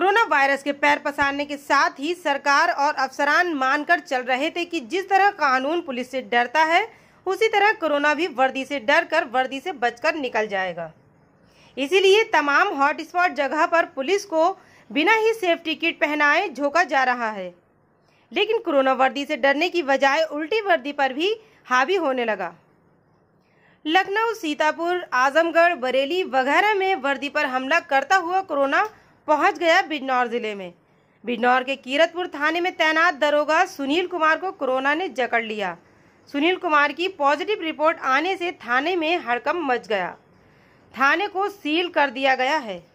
corona virus के पैर पसारने के साथ ही सरकार और अफसरान मानकर चल रहे थे कि जिस तरह कानून पुलिस से डरता है उसी तरह कोरोना भी वर्दी से डर कर वर्दी से बचकर निकल जाएगा इसीलिए तमाम हॉटस्पॉट जगह पर पुलिस को बिना ही सेफ्टी किट पहनाए झोंका जा रहा है लेकिन कोरोना वर्दी से डरने की बजाय उल्टी वर्दी पर भी हावी होने लगा लखनऊ सीतापुर आजमगढ़ बरेली वगैरह में वर्दी पर हमला करता हुआ कोरोना पहुंच गया बिजनौर जिले में बिजनौर के कीरतपुर थाने में तैनात दरोगा सुनील कुमार को कोरोना ने जकड़ लिया सुनील कुमार की पॉजिटिव रिपोर्ट आने से थाने में हड़कम मच गया थाने को सील कर दिया गया है